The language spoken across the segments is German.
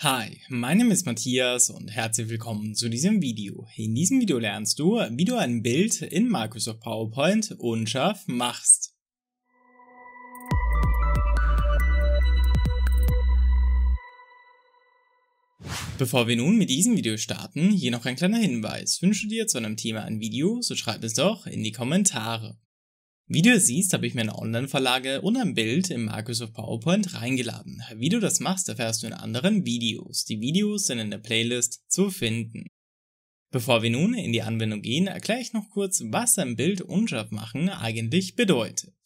Hi, mein Name ist Matthias und herzlich willkommen zu diesem Video. In diesem Video lernst du, wie du ein Bild in Microsoft PowerPoint unscharf machst. Bevor wir nun mit diesem Video starten, hier noch ein kleiner Hinweis. du dir zu einem Thema ein Video, so schreib es doch in die Kommentare. Wie du siehst, habe ich mir eine Online-Verlage und ein Bild im Microsoft PowerPoint reingeladen. Wie du das machst, erfährst du in anderen Videos. Die Videos sind in der Playlist zu finden. Bevor wir nun in die Anwendung gehen, erkläre ich noch kurz, was ein Bild unscharf machen eigentlich bedeutet.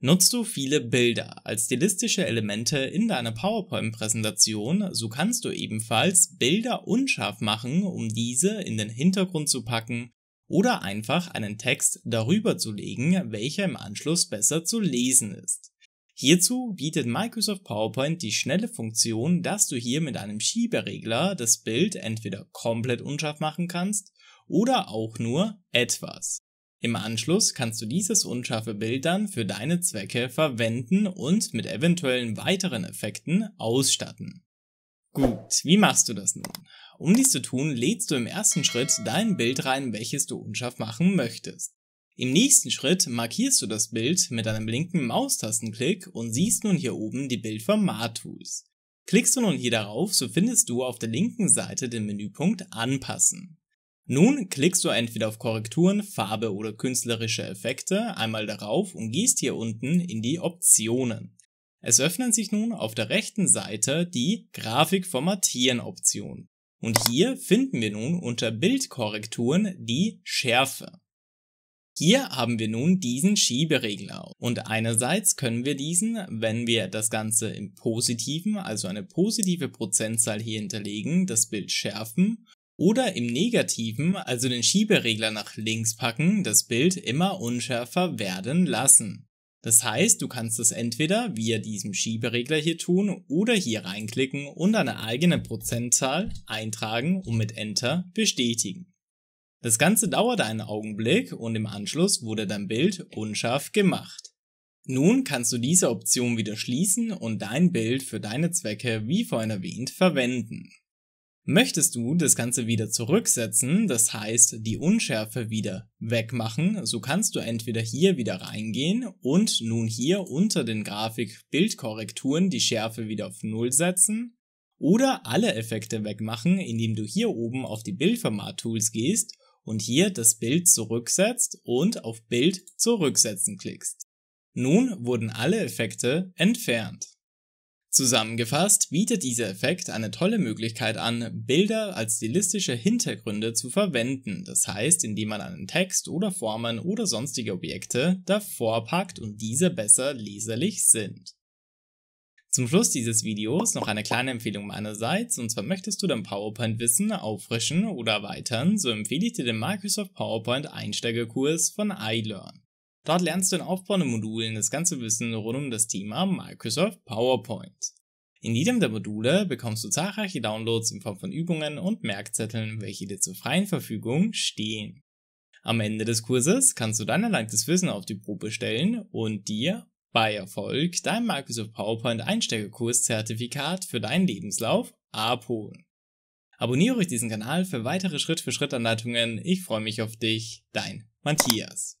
Nutzt du viele Bilder als stilistische Elemente in deiner PowerPoint-Präsentation, so kannst du ebenfalls Bilder unscharf machen, um diese in den Hintergrund zu packen oder einfach einen Text darüber zu legen, welcher im Anschluss besser zu lesen ist. Hierzu bietet Microsoft PowerPoint die schnelle Funktion, dass du hier mit einem Schieberegler das Bild entweder komplett unscharf machen kannst oder auch nur etwas. Im Anschluss kannst du dieses unscharfe Bild dann für deine Zwecke verwenden und mit eventuellen weiteren Effekten ausstatten. Gut, wie machst du das nun? Um dies zu tun, lädst du im ersten Schritt dein Bild rein, welches du unscharf machen möchtest. Im nächsten Schritt markierst du das Bild mit einem linken Maustastenklick und siehst nun hier oben die Bildformat-Tools. Klickst du nun hier darauf, so findest du auf der linken Seite den Menüpunkt Anpassen. Nun klickst du entweder auf Korrekturen, Farbe oder künstlerische Effekte einmal darauf und gehst hier unten in die Optionen. Es öffnen sich nun auf der rechten Seite die Grafik-Formatieren-Option. Und hier finden wir nun unter Bildkorrekturen die Schärfe. Hier haben wir nun diesen Schieberegler und einerseits können wir diesen, wenn wir das Ganze im Positiven, also eine positive Prozentzahl hier hinterlegen, das Bild schärfen oder im Negativen, also den Schieberegler nach links packen, das Bild immer unschärfer werden lassen. Das heißt, du kannst es entweder via diesem Schieberegler hier tun oder hier reinklicken und eine eigene Prozentzahl eintragen und mit Enter bestätigen. Das Ganze dauert einen Augenblick und im Anschluss wurde dein Bild unscharf gemacht. Nun kannst du diese Option wieder schließen und dein Bild für deine Zwecke wie vorhin erwähnt verwenden. Möchtest du das Ganze wieder zurücksetzen, das heißt die Unschärfe wieder wegmachen, so kannst du entweder hier wieder reingehen und nun hier unter den Grafik-Bildkorrekturen die Schärfe wieder auf 0 setzen oder alle Effekte wegmachen, indem du hier oben auf die Bildformat-Tools gehst und hier das Bild zurücksetzt und auf Bild zurücksetzen klickst. Nun wurden alle Effekte entfernt. Zusammengefasst bietet dieser Effekt eine tolle Möglichkeit an, Bilder als stilistische Hintergründe zu verwenden, das heißt, indem man einen Text oder Formen oder sonstige Objekte davor packt und diese besser leserlich sind. Zum Schluss dieses Videos noch eine kleine Empfehlung meinerseits, und zwar möchtest du dein PowerPoint-Wissen auffrischen oder erweitern, so empfehle ich dir den Microsoft PowerPoint Einsteigerkurs von iLearn. Dort lernst du in aufbauenden Modulen das ganze Wissen rund um das Thema Microsoft PowerPoint. In jedem der Module bekommst du zahlreiche Downloads in Form von Übungen und Merkzetteln, welche dir zur freien Verfügung stehen. Am Ende des Kurses kannst du dein erlangtes Wissen auf die Probe stellen und dir bei Erfolg dein Microsoft PowerPoint Einsteigerkurszertifikat für deinen Lebenslauf abholen. Abonniere euch diesen Kanal für weitere Schritt-für-Schritt-Anleitungen. Ich freue mich auf dich, dein Matthias.